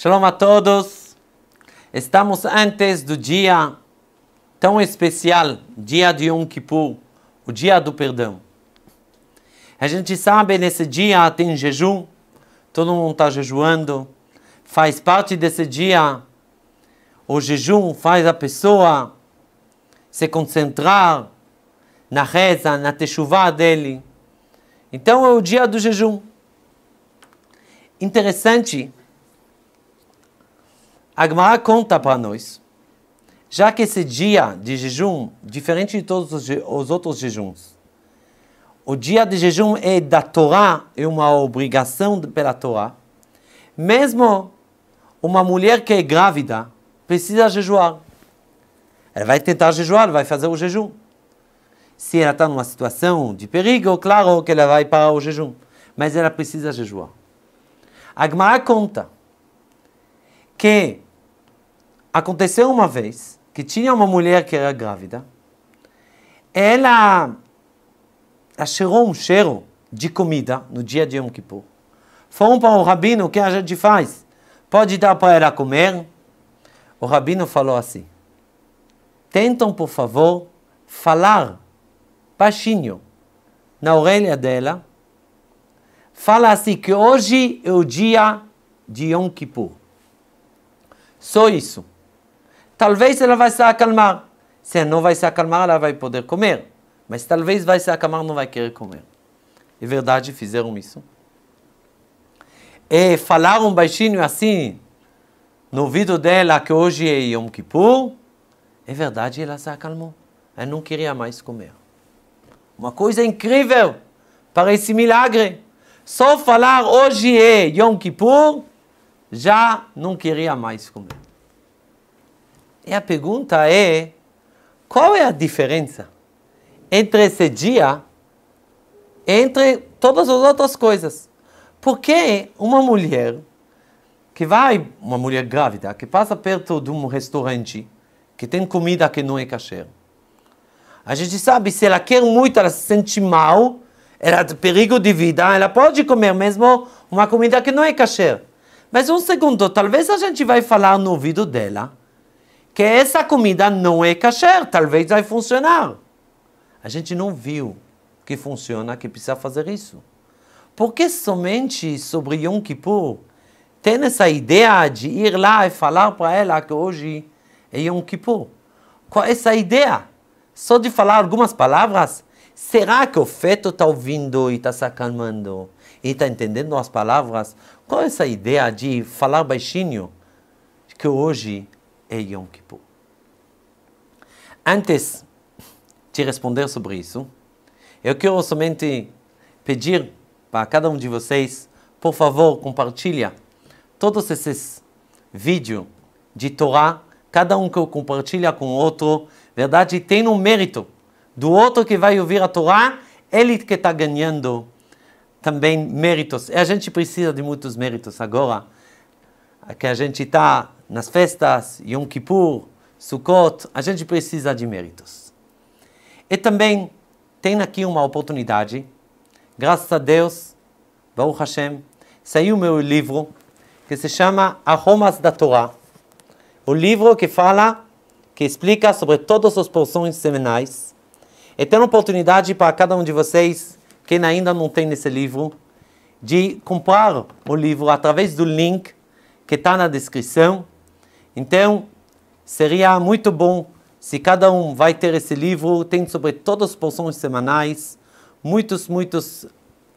Shalom a todos! Estamos antes do dia tão especial, dia de Yom Kippur, o dia do perdão. A gente sabe, nesse dia tem jejum, todo mundo está jejuando, faz parte desse dia. O jejum faz a pessoa se concentrar na reza, na techuvá dele. Então é o dia do jejum. Interessante Agmará conta para nós, já que esse dia de jejum, diferente de todos os, os outros jejuns, o dia de jejum é da Torá, é uma obrigação pela Torá, mesmo uma mulher que é grávida precisa jejuar. Ela vai tentar jejuar, vai fazer o jejum. Se ela está numa situação de perigo, claro que ela vai parar o jejum. Mas ela precisa jejuar. A Gemara conta que Aconteceu uma vez que tinha uma mulher que era grávida. Ela achou um cheiro de comida no dia de Yom Kippur. Foram para o rabino, o que a gente faz? Pode dar para ela comer? O rabino falou assim: tentam, por favor, falar baixinho na orelha dela. Fala assim: que hoje é o dia de Yom Kippur. Só isso. Talvez ela vai se acalmar. Se não vai se acalmar, ela vai poder comer. Mas talvez vai se acalmar, não vai querer comer. É verdade, fizeram isso. E falaram baixinho assim, no ouvido dela, que hoje é Yom Kippur. É verdade, ela se acalmou. Ela não queria mais comer. Uma coisa incrível. Parece milagre. Só falar hoje é Yom Kippur, já não queria mais comer. E a pergunta é: qual é a diferença entre esse dia, entre todas as outras coisas? Porque uma mulher que vai, uma mulher grávida, que passa perto de um restaurante que tem comida que não é kasher, a gente sabe se ela quer muito, ela se sente mal, ela tem perigo de vida, ela pode comer mesmo uma comida que não é kasher. Mas um segundo, talvez a gente vai falar no ouvido dela que essa comida não é kasher, talvez vai funcionar. A gente não viu que funciona, que precisa fazer isso. Porque somente sobre Yom Kippur tem essa ideia de ir lá e falar para ela que hoje é Yom Kippur? é essa ideia, só de falar algumas palavras, será que o feto está ouvindo e está se acalmando? E está entendendo as palavras? Qual é essa ideia de falar baixinho que hoje é Yom Kippur. Antes de responder sobre isso, eu quero somente pedir para cada um de vocês, por favor, compartilha todos esses vídeos de Torá, cada um que eu compartilha com o outro, verdade, tem um mérito do outro que vai ouvir a Torá, ele que está ganhando também méritos. E a gente precisa de muitos méritos agora, que a gente está nas festas, Yom Kippur, Sukkot, a gente precisa de méritos. E também tem aqui uma oportunidade, graças a Deus, Baruch Hashem, saiu meu livro que se chama Aromas da Torá, o livro que fala, que explica sobre todas as porções seminais, e tem uma oportunidade para cada um de vocês, quem ainda não tem nesse livro, de comprar o livro através do link que está na descrição. Então, seria muito bom se cada um vai ter esse livro, tem sobre todas as porções semanais, muitos, muitos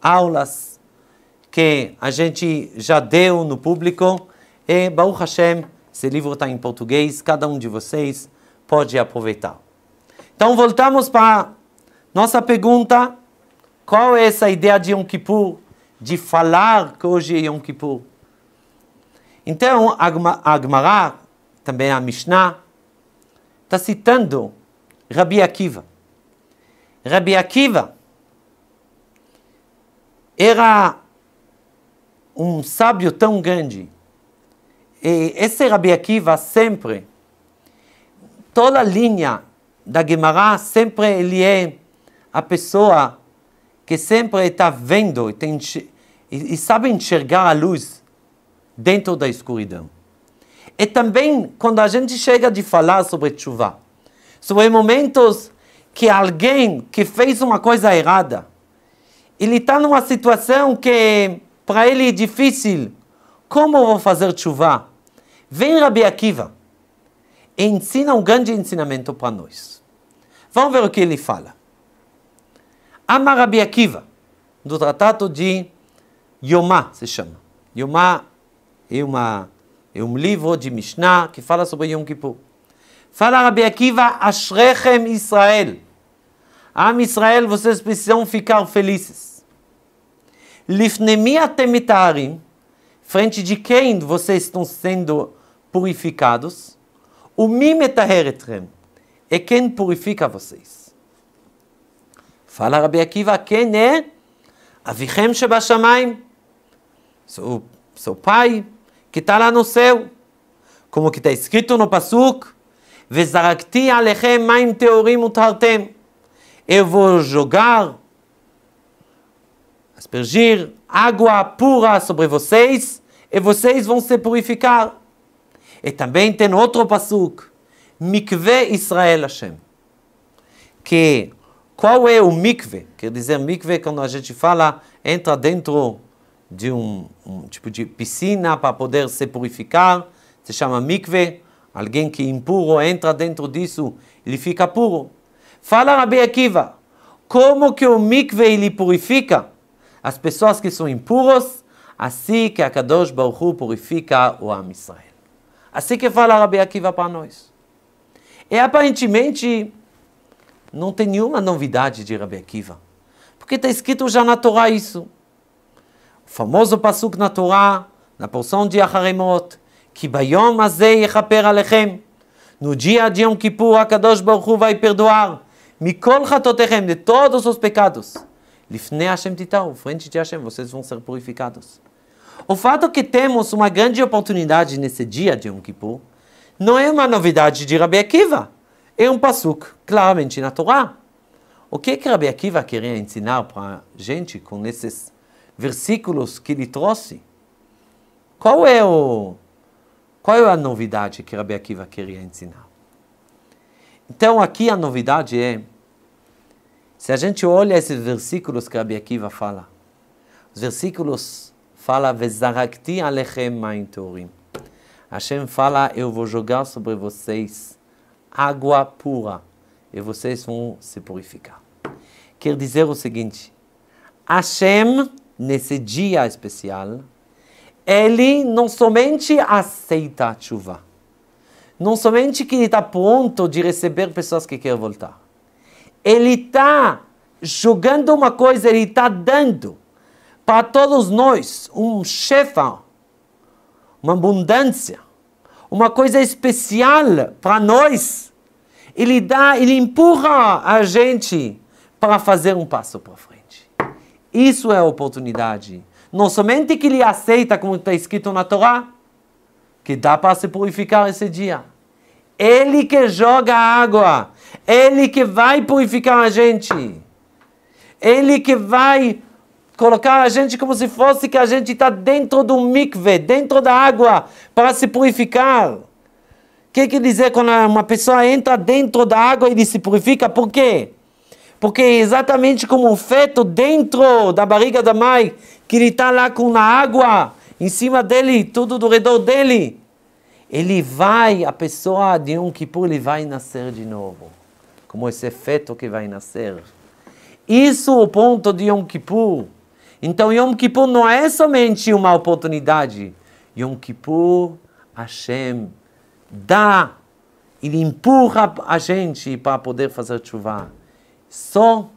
aulas que a gente já deu no público. E Baruch Hashem, esse livro está em português, cada um de vocês pode aproveitar. Então voltamos para nossa pergunta: qual é essa ideia de Yom Kippur, de falar que hoje é Yom Kippur? Então, a Gemara também a Mishnah, está citando Rabi Akiva. Rabi Akiva era um sábio tão grande. E esse Rabi Akiva sempre, toda a linha da Gemara, sempre ele é a pessoa que sempre está vendo e, tem, e, e sabe enxergar a luz dentro da escuridão. E também quando a gente chega de falar sobre chuva, sobre momentos que alguém que fez uma coisa errada, ele está numa situação que para ele é difícil. Como vou fazer chuva? Vem Rabi Akiva e ensina um grande ensinamento para nós. Vamos ver o que ele fala. Ama Rabi Akiva, do tratado de Yomá, se chama. Yomá e, uma, e um livro de Mishnah que fala sobre Yom Kippur. Fala Rabbi Akiva, Ashrechem Israel. Am Israel, vocês precisam ficar felizes. Lifnemia temitarim, frente de quem vocês estão sendo purificados. O mimetaheretrem, é quem purifica vocês. Fala Rabbi Akiva, quem é? Avichem Shebashamayim, seu, seu pai, que está lá no céu. Como que está escrito no Pasuk, Vezarakti alechem maim teorim utartem. Eu vou jogar, aspergir água pura sobre vocês e vocês vão se purificar. E também tem outro Pasuk, Mikve Israel Hashem. Que qual é o mikve? Quer dizer, mikve, quando a gente fala, entra dentro de um, um tipo de piscina para poder se purificar, se chama mikve. Alguém que impuro entra dentro disso, ele fica puro. Fala Rabi Akiva, como que o mikve ele purifica? As pessoas que são impuros, assim que a Kadosh Baruch Hu purifica o Am Israel. Assim que fala Rabi Akiva para nós. E aparentemente, não tem nenhuma novidade de Rabi Akiva. Porque está escrito já na Torá isso famoso pasuk na Torá, na porção de Acharemot, que Bayom Azei Echaper Alechem, no dia de Yom Kippur, Akadosh Baruch Hu vai perdoar Mikol Hatotechem de todos os pecados. Lifnei Hashem Titau, frente de Hashem, vocês vão ser purificados. O fato que temos uma grande oportunidade nesse dia de Yom Kippur, não é uma novidade de Rabbi Akiva, é um pasuk, claramente na Torá. O que, que Akiva queria ensinar para a gente com esses versículos que ele trouxe, qual é o qual é a novidade que Rabbi Akiva queria ensinar? Então aqui a novidade é se a gente olha esses versículos que Rabbi Akiva fala, os versículos fala alechem Hashem fala, eu vou jogar sobre vocês água pura e vocês vão se purificar. Quer dizer o seguinte, Hashem nesse dia especial, ele não somente aceita a chuva, não somente que ele está pronto de receber pessoas que querem voltar, ele está jogando uma coisa, ele está dando para todos nós um chefão, uma abundância, uma coisa especial para nós. Ele dá, ele empurra a gente para fazer um passo para frente. Isso é a oportunidade. Não somente que ele aceita, como está escrito na Torá, que dá para se purificar esse dia. Ele que joga água. Ele que vai purificar a gente. Ele que vai colocar a gente como se fosse que a gente está dentro do mikve, dentro da água, para se purificar. O que quer dizer quando uma pessoa entra dentro da água e ele se purifica? Por quê? Porque é exatamente como um feto dentro da barriga da mãe, que ele está lá com a água em cima dele, tudo do redor dele. Ele vai, a pessoa de um Kippur, ele vai nascer de novo. Como esse feto que vai nascer. Isso é o ponto de Yom Kippur. Então Yom Kippur não é somente uma oportunidade. Yom Kippur, Hashem dá, ele empurra a gente para poder fazer chuva só,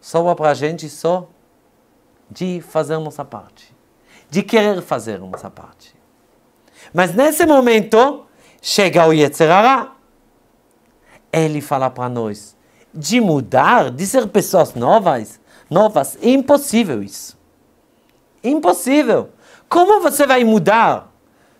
soa para a gente só de fazer a parte, de querer fazer a parte. Mas nesse momento, chega o Yetzerará. Ele fala para nós, de mudar, de ser pessoas novas, novas, é impossível isso. Impossível. Como você vai mudar?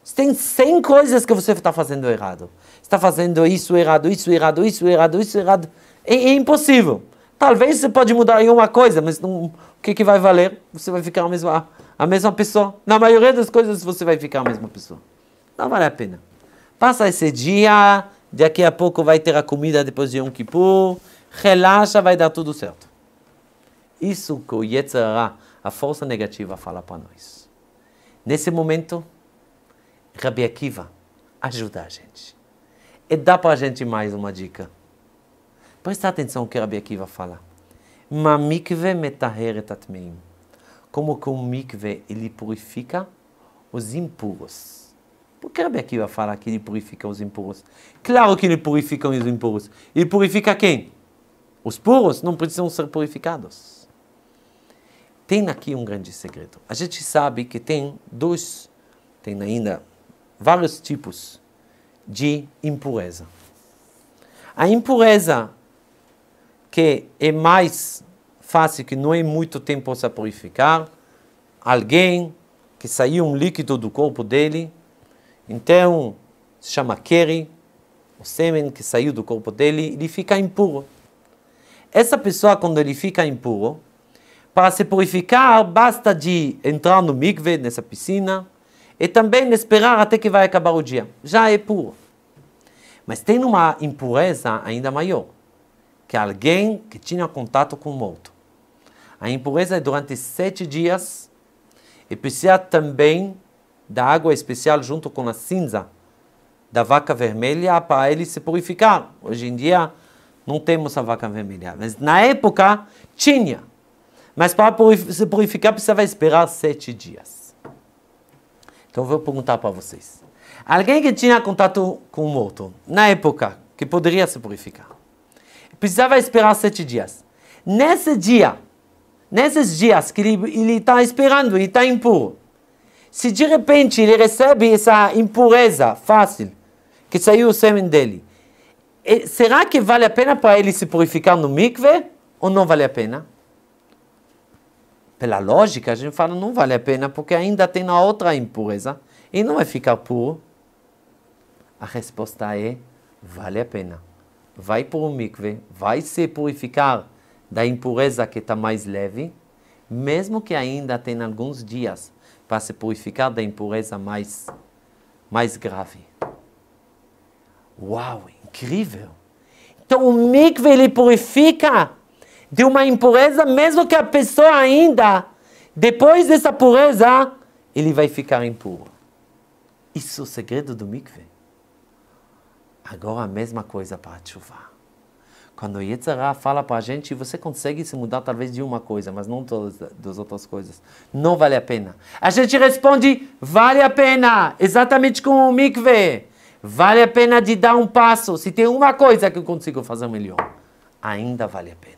Você tem 100 coisas que você está fazendo errado. Está fazendo isso errado, isso errado, isso errado, isso errado. É, é impossível. Talvez você pode mudar em uma coisa, mas não, o que, que vai valer? Você vai ficar a mesma, a mesma pessoa. Na maioria das coisas você vai ficar a mesma pessoa. Não vale a pena. Passa esse dia, daqui a pouco vai ter a comida depois de Yom Kippur, relaxa, vai dar tudo certo. Isso que o Yetzirah, a força negativa, fala para nós. Nesse momento, Rabi Akiva ajuda a gente. E dá para a gente mais uma dica. Presta atenção ao que Rabi Akiva fala. Mamikve metaheret atmeim. Como que o mikve ele purifica os impuros. Por que Rabi Akiva fala que ele purifica os impuros? Claro que ele purifica os impuros. Ele purifica quem? Os puros não precisam ser purificados. Tem aqui um grande segredo. A gente sabe que tem dois, tem ainda vários tipos de impureza. A impureza que é mais fácil, que não é muito tempo para purificar, alguém que saiu um líquido do corpo dele, então se chama Keri, o sêmen que saiu do corpo dele, ele fica impuro. Essa pessoa, quando ele fica impuro, para se purificar, basta de entrar no mikve, nessa piscina, e também esperar até que vai acabar o dia. Já é puro. Mas tem uma impureza ainda maior que alguém que tinha contato com o morto. A impureza é durante sete dias e precisa também da água especial junto com a cinza da vaca vermelha para ele se purificar. Hoje em dia não temos a vaca vermelha, mas na época tinha. Mas para se purificar precisava esperar sete dias. Então vou perguntar para vocês. Alguém que tinha contato com o morto, na época, que poderia se purificar precisava esperar sete dias. Nesse dia, nesses dias que ele está esperando, ele está impuro. Se de repente ele recebe essa impureza fácil, que saiu o sêmen dele, será que vale a pena para ele se purificar no mikve ou não vale a pena? Pela lógica, a gente fala não vale a pena porque ainda tem a outra impureza e não vai ficar puro. A resposta é vale a pena vai para o mikve, vai se purificar da impureza que está mais leve, mesmo que ainda tenha alguns dias para se purificar da impureza mais, mais grave. Uau, incrível! Então o mikve ele purifica de uma impureza, mesmo que a pessoa ainda, depois dessa pureza, ele vai ficar impuro. Isso é o segredo do mikve. Agora a mesma coisa para a Quando o Yitzhak fala para a gente, você consegue se mudar talvez de uma coisa, mas não todas das outras coisas. Não vale a pena. A gente responde, vale a pena. Exatamente como o mikve. Vale a pena de dar um passo. Se tem uma coisa que eu consigo fazer melhor, ainda vale a pena.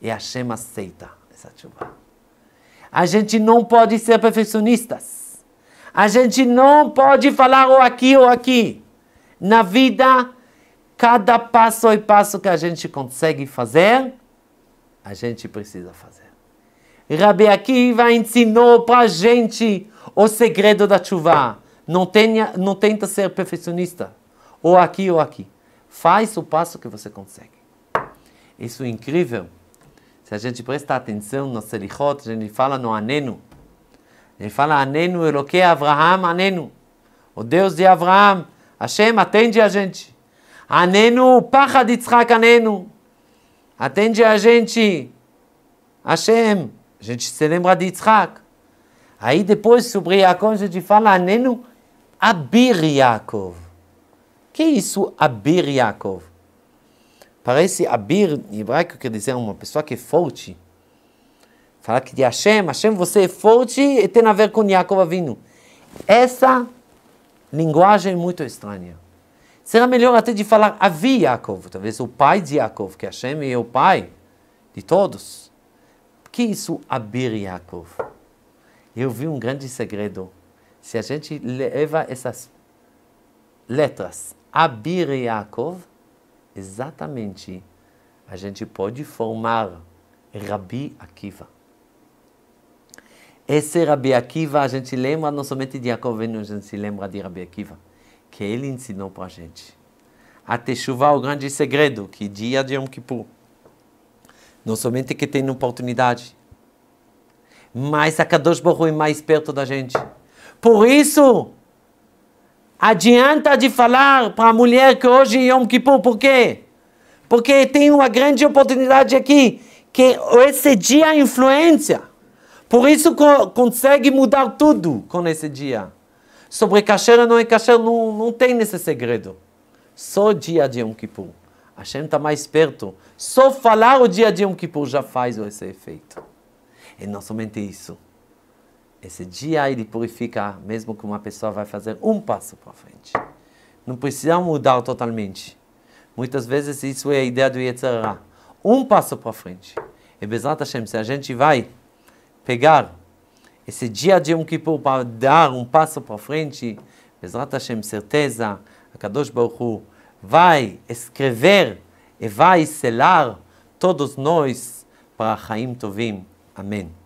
E a Hashem aceita essa chuva. A gente não pode ser perfeccionistas. A gente não pode falar ou aqui ou aqui na vida, cada passo e passo que a gente consegue fazer, a gente precisa fazer. Rabi Akiva ensinou para a gente o segredo da chuva. Não, tenha, não tenta ser perfeccionista, ou aqui ou aqui. Faz o passo que você consegue. Isso é incrível. Se a gente presta atenção no Selichot, a gente fala no Aneno. Ele fala Aneno, é Avraham, Aneno. O Deus de Avraham, Hashem, atende a gente. Anenu, pacha de Anenu. Atende a gente. Hashem, a gente se lembra de Yitzhak. Aí depois sobre Yaakov a gente fala Anenu Abir Yaakov. Que é isso Abir Yaakov? Parece Abir em hebraico quer dizer uma pessoa que é forte. Falar que de Hashem, Hashem você é forte e tem a ver com Yaakov Avinu. Essa linguagem muito estranha. Será melhor até de falar Avi Yaakov, talvez o pai de Yaakov, que é Hashem é o pai de todos. Por que isso Abir Yaakov? Eu vi um grande segredo. Se a gente leva essas letras, Abir Yaakov, exatamente a gente pode formar Rabi Akiva. Esse Rabi Akiva, a gente lembra não somente de Jacoveno, a gente se lembra de Rabi Akiva, que ele ensinou para a gente. A Teshuvah é o grande segredo, que dia de Yom Kippur, não somente que tem oportunidade, mas a Kadosh Baruch é mais perto da gente. Por isso, adianta de falar para a mulher que hoje é Yom Kippur, por quê? Porque tem uma grande oportunidade aqui, que esse dia é influencia. Por isso co consegue mudar tudo com esse dia. Sobre kasher não é kasher, não, não tem esse segredo. Só o dia de Yom Kippur. Hashem está mais perto. Só falar o dia de Yom Kippur já faz esse efeito. E é não somente isso. Esse dia ele purifica, mesmo que uma pessoa vai fazer um passo para frente. Não precisa mudar totalmente. Muitas vezes isso é a ideia do Yetzirah. Um passo para frente. E Bezrat Hashem, se a gente vai pegar esse dia de Yom Kippur para dar um passo para frente, Bezrat Hashem, certeza, a Kadosh Baruch Hu vai escrever e vai selar todos nós para Chaim Tovim. Amém.